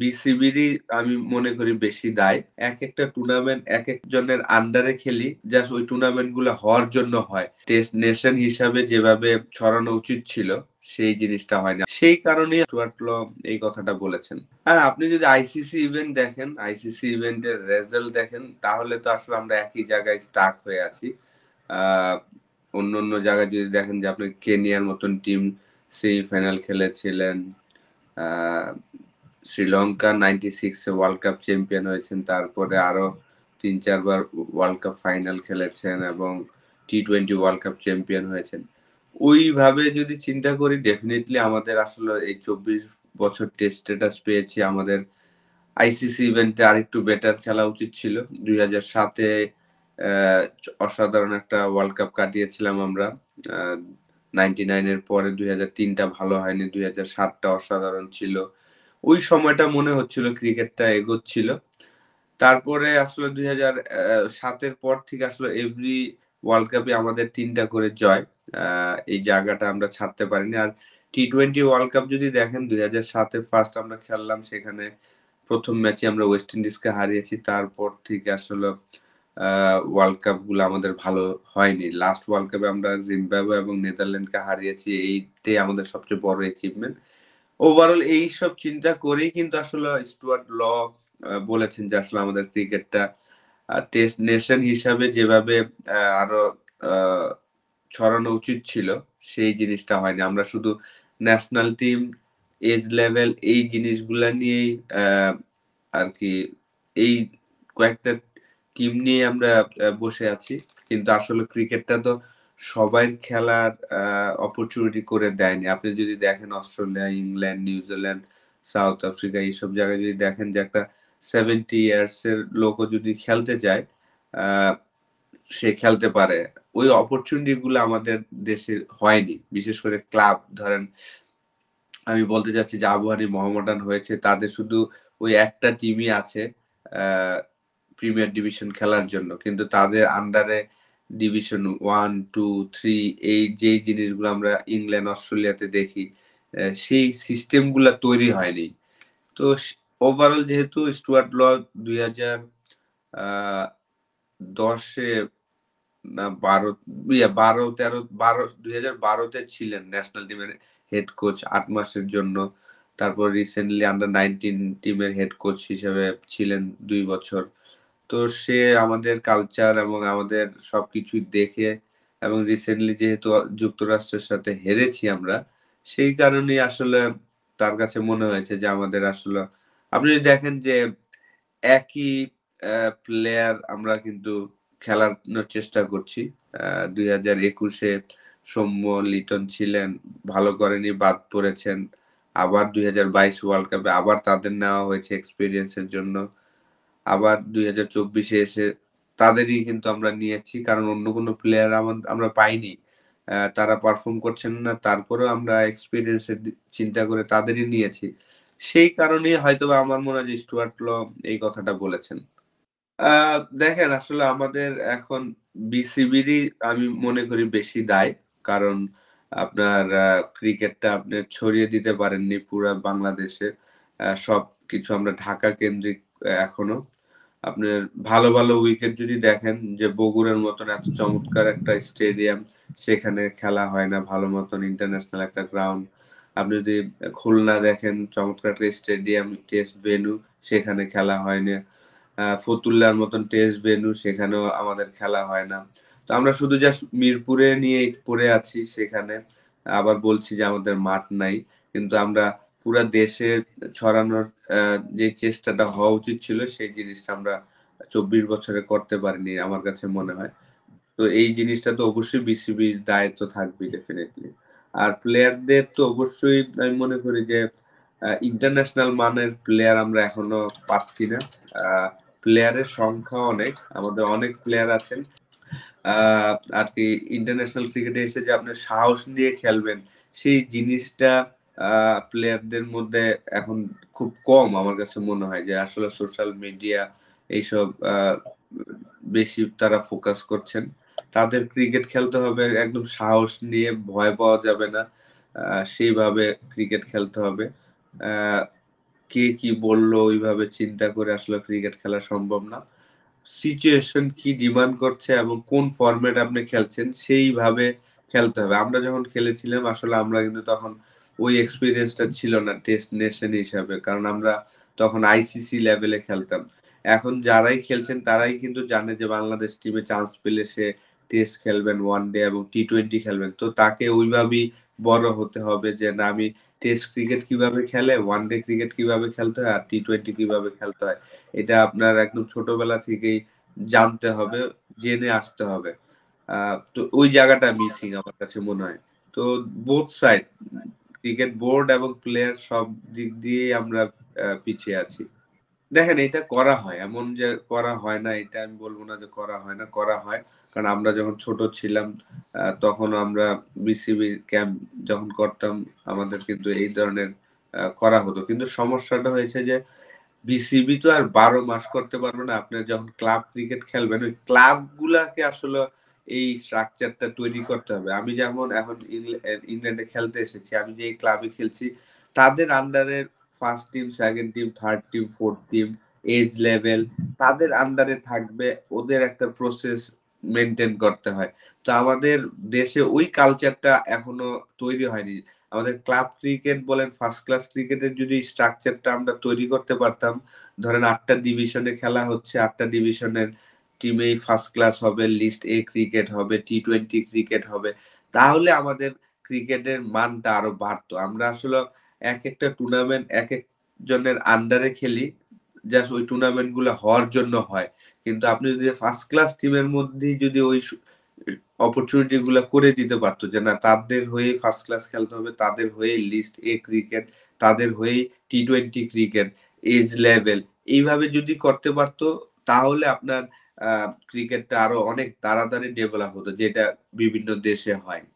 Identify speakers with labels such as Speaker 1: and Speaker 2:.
Speaker 1: বিসিবিরই আমি মনে করি বেশি দায় এক একটা টুর্নামেন্ট এক একজনের আন্ডারে খেলি জাস্ট ওই টুর্নামেন্ট গুলো হওয়ার জন্য হয় টেস্ট নেশন হিসাবে যেভাবে ছড়ানো উচিত ছিল সেই জিনিসটা হয় না সেই কারণে এই কথাটা বলেছেন হ্যাঁ আপনি যদি আইসিসি ইভেন্ট দেখেন আইসিসি ইভেন্টের রেজাল্ট দেখেন তাহলে তো আসলে আমরা একই জায়গায় স্টাক হয়ে আছি অন্য অন্য জায়গায় যদি দেখেন যে আপনি কেনিয়ার মতন টিম ফাইনাল খেলেছিলেন শ্রীলঙ্কা নাইনটি সিক্সে ওয়ার্ল্ড কাপ চ্যাম্পিয়ন হয়েছেন তারপরে আরও তিন চারবার ওয়ার্ল্ড কাপ ফাইনাল খেলেছেন এবং T twenty world cup champion হয়েছেন ওইভাবে যদি চিন্তা করি ডেফিনেটলি আমাদের আসলে এই চব্বিশ বছর টেস্ট স্ট্যাটাস পেয়েছি আমাদের আইসিসি ইভেন্টে আরেকটু বেটার খেলা উচিত ছিল দুই হাজার সাতে অসাধারণ একটা ওয়ার্ল্ড কাপ কাটিয়েছিলাম আমরা নাইনটি নাইনের পরে দুই হাজার তিনটা ভালো হয়নি দুই হাজার সাতটা অসাধারণ ছিল ওই সময়টা মনে হচ্ছিল ক্রিকেটটা এগোচ্ছিল তারপরে আসলে দুই হাজার সাতের পর থেকে আসলে এভরি ওয়ার্ল্ড কাপে আমাদের তিনটা করে জয় এই জায়গাটা আমরা ছাড়তে পারিনি আর টি টোয়েন্টি ওয়ার্ল্ড কাপ যদি দেখেন দুই হাজার সাতে ফার্স্ট আমরা খেললাম সেখানে প্রথম ম্যাচে আমরা ওয়েস্ট ইন্ডিজকে হারিয়েছি তারপর থেকে আসলে ওয়ার্ল্ড কাপ গুলো আমাদের ভালো হয়নি লাস্ট ওয়ার্ল্ড কাপে আমরা জিম্বাবো এবং নেদারল্যান্ডকে হারিয়েছি এইটাই আমাদের সবচেয়ে বড় অ্যাচিভমেন্ট ওভারঅল এই সব চিন্তা করেই কিন্তু আসলে স্টুয়ার্ট ল বলেছেন যে আসলে আমাদের ক্রিকেটটা টেস্ট নেশন হিসাবে যেভাবে আরো ছড়ানো উচিত ছিল সেই জিনিসটা হয়নি আমরা শুধু ন্যাশনাল টিম এজ লেভেল এই জিনিসগুলা নিয়েই আর কি এই কয়েকটা টিম নিয়ে আমরা বসে আছি কিন্তু আসলে ক্রিকেটটা তো সবাই খেলার অপরচুনিটি করে দেয়নি আপনি যদি দেখেন Australia England New Zealand South Africa এইসব জায়গায় যদি দেখেন যে একটা সেভেন্টি ইয়ার্স এর লোকও যদি খেলতে চায় সে খেলতে পারে ওই অপরচুনিটি গুলো আমাদের দেশে হয়নি বিশেষ করে ক্লাব ধরেন আমি বলতে চাচ্ছি যে আবহানি মহামডান হয়েছে তাদের শুধু ওই একটা টিমই আছে প্রিমিয়ার ডিভিশন খেলার জন্য কিন্তু তাদের আন্ডারে ah division one two three এই যেই জিনিসগুলো আমরা ইংল্যান্ড অস্ট্রেলিয়াতে দেখি সেই সিস্টেমগুলো তৈরি হয়নি তো ওভারঅল যেহেতু স্টুয়ার্ট ল দুই হাজার দশে বারো ইয়া বারো তেরো বারো দুই হাজার বারোতে ছিলেন ন্যাশনাল টিমের হেড কোচ আট মাসের জন্য তারপর রিসেন্টলি আন্ডার নাইনটিন টিমের হেড কোচ হিসেবে ছিলেন দুই বছর তো সে আমাদের কালচার এবং আমাদের সবকিছু দেখে এবং রিসেন্টলি যেহেতু যুক্তরাষ্ট্রের সাথে হেরেছি আমরা সেই কারণেই আসলে তার কাছে মনে হয়েছে যে আমাদের আসলে আপনি যদি দেখেন যে একই প্লেয়ার আমরা কিন্তু খেলানোর চেষ্টা করছি দুই হাজার একুশে সৌম্য লিটন ছিলেন ভালো করেনি বাদ পড়েছেন আবার দুই হাজার বাইশ ওয়ার্ল্ড কাপে আবার তাদের নেওয়া হয়েছে এক্সপিরিয়েন্সের জন্য আবার দুই হাজার চব্বিশে এসে তাদেরই কিন্তু আমরা নিয়েছি কারণ অন্য কোনো প্লেয়ার আমরা পাইনি তারা পারফর্ম করছেন না তারপরেও আমরা এক্সপিরিয়েন্সের চিন্তা করে তাদেরই নিয়েছি সেই কারণে হয়তো আমার মনে হয় যে স্টুয়ার্ট ল এই কথাটা বলেছেন দেখেন আসলে আমাদের এখন বিসিবিরই আমি মনে করি বেশি দায় কারণ আপনার ক্রিকেটটা আপনি ছড়িয়ে দিতে পারেননি পুরো বাংলাদেশে সব কিছু আমরা ঢাকা কেন্দ্রিক এখনো আপনার ভালো ভালো উইকেট যদি দেখেন যে বগুড়ার মতন এত চমৎকার একটা স্টেডিয়াম সেখানে খেলা হয় না ভালো মতন ইন্টারন্যাশনাল একটা গ্রাউন্ড আপনি যদি খুলনা দেখেন চমৎকার একটা স্টেডিয়াম টেস্ট ভেনু সেখানে খেলা হয় না ফতুল্লার মতন টেস্ট ভেনু সেখানেও আমাদের খেলা হয় না তো আমরা শুধু জাস্ট মিরপুরে নিয়ে পড়ে আছি সেখানে আবার বলছি যে আমাদের মাঠ নাই কিন্তু আমরা পুরা দেশে ছড়ানোর যে চেষ্টাটা হওয়া উচিত ছিল সেই জিনিসটা আমরা চব্বিশ বছরে করতে পারিনি আমার কাছে মনে হয় তো এই জিনিসটা তো অবশ্যই বিসিবির দায়িত্ব থাকবে ডেফিনেটলি আর প্লেয়ারদের তো অবশ্যই আমি মনে করি যে ইন্টারন্যাশনাল মানের প্লেয়ার আমরা এখনো পাচ্ছি না প্লেয়ারের সংখ্যা অনেক আমাদের অনেক প্লেয়ার আছেন আর কি ইন্টারন্যাশনাল ক্রিকেটে এসে যে আপনি সাহস নিয়ে খেলবেন সেই জিনিসটা প্লেয়ারদের মধ্যে এখন খুব কম আমার কাছে মনে হয় যে আসলে সোশ্যাল মিডিয়া এইসব বেশি তারা ফোকাস করছেন তাদের ক্রিকেট খেলতে হবে একদম সাহস নিয়ে ভয় পাওয়া যাবে না সেইভাবে ক্রিকেট খেলতে হবে কে কি বললো ওইভাবে চিন্তা করে আসলে ক্রিকেট খেলা সম্ভব না সিচুয়েশন কি ডিমান্ড করছে এবং কোন ফর্মেট আপনি খেলছেন সেইভাবে খেলতে হবে আমরা যখন খেলেছিলাম আসলে আমরা কিন্তু তখন ওই এক্সপিরিয়েন্সটা ছিল না টেস্ট নেশন হিসাবে কারণ আমরা তখন আইসিসি লেভেলে খেলতাম এখন যারাই খেলছেন তারাই কিন্তু জানে যে বাংলাদেশ টিমে চান্স পেলে সে টেস্ট খেলবেন ওয়ান ডে এবং টি টোয়েন্টি খেলবেন তো তাকে ওইভাবেই বড় হতে হবে যে না আমি টেস্ট ক্রিকেট কিভাবে খেলে ওয়ান ডে ক্রিকেট কিভাবে খেলতে হয় আর টি টোয়েন্টি কিভাবে খেলতে হয় এটা আপনার একদম ছোটবেলা থেকেই জানতে হবে জেনে আসতে হবে তো ওই জায়গাটা মিসিং আমার কাছে মনে হয় তো বোথ সাইড ক্রিকেট বোর্ড এবং প্লেয়ার সব দিক দিয়ে আমরা পিছিয়ে আছি দেখেন এটা করা হয় এমন যে করা হয় না এটা আমি বলবো না যে করা হয় না করা হয় কারণ আমরা যখন ছোট ছিলাম তখন আমরা বিসিবির ক্যাম্প যখন করতাম আমাদের কিন্তু এই ধরনের করা হতো কিন্তু সমস্যাটা হয়েছে যে বিসিবি তো আর বারো মাস করতে পারবে না আপনি যখন ক্লাব ক্রিকেট খেলবেন ওই গুলাকে আসলে এই স্ট্রাকচারটা তৈরি করতে হবে আমি যেমন এখন ইংল্যান্ডে খেলতে এসেছি আমি যে ক্লাবে খেলছি তাদের আন্ডারে first team second team third team fourth team age level তাদের আন্ডারে থাকবে ওদের একটা প্রসেস মেনটেন করতে হয় তো আমাদের দেশে ওই কালচারটা এখনো তৈরি হয়নি আমাদের ক্লাব ক্রিকেট বলেন ফার্স্ট ক্লাস ক্রিকেটের যদি স্ট্রাকচারটা আমরা তৈরি করতে পারতাম ধরেন আটটা ডিভিশনে খেলা হচ্ছে আটটা ডিভিশনের টিমেই ফার্স্ট ক্লাস হবে লিস্ট এ ক্রিকেট হবে টি টোয়েন্টি ক্রিকেট হবে তাহলে আমাদের ক্রিকেটের মানটা আরো বাড়তো আমরা আসলে এক একটা টুর্নামেন্ট এক একজনের আন্ডারে খেলি জাস্ট ওই টুর্নামেন্ট গুলো হওয়ার জন্য হয় কিন্তু আপনি যদি ফার্স্ট ক্লাস টিমের মধ্যেই যদি ওই অপরচুনিটি গুলো করে দিতে পারতো যে না তাদের হয়ে ফার্স্ট ক্লাস খেলতে হবে তাদের হয়ে লিস্ট এ ক্রিকেট তাদের হয়ে T twenty cricket age level এইভাবে যদি করতে পারতো তাহলে আপনার ক্রিকেটটা আরো অনেক তাড়াতাড়ি ডেভেলপ হতো যেটা বিভিন্ন দেশে হয়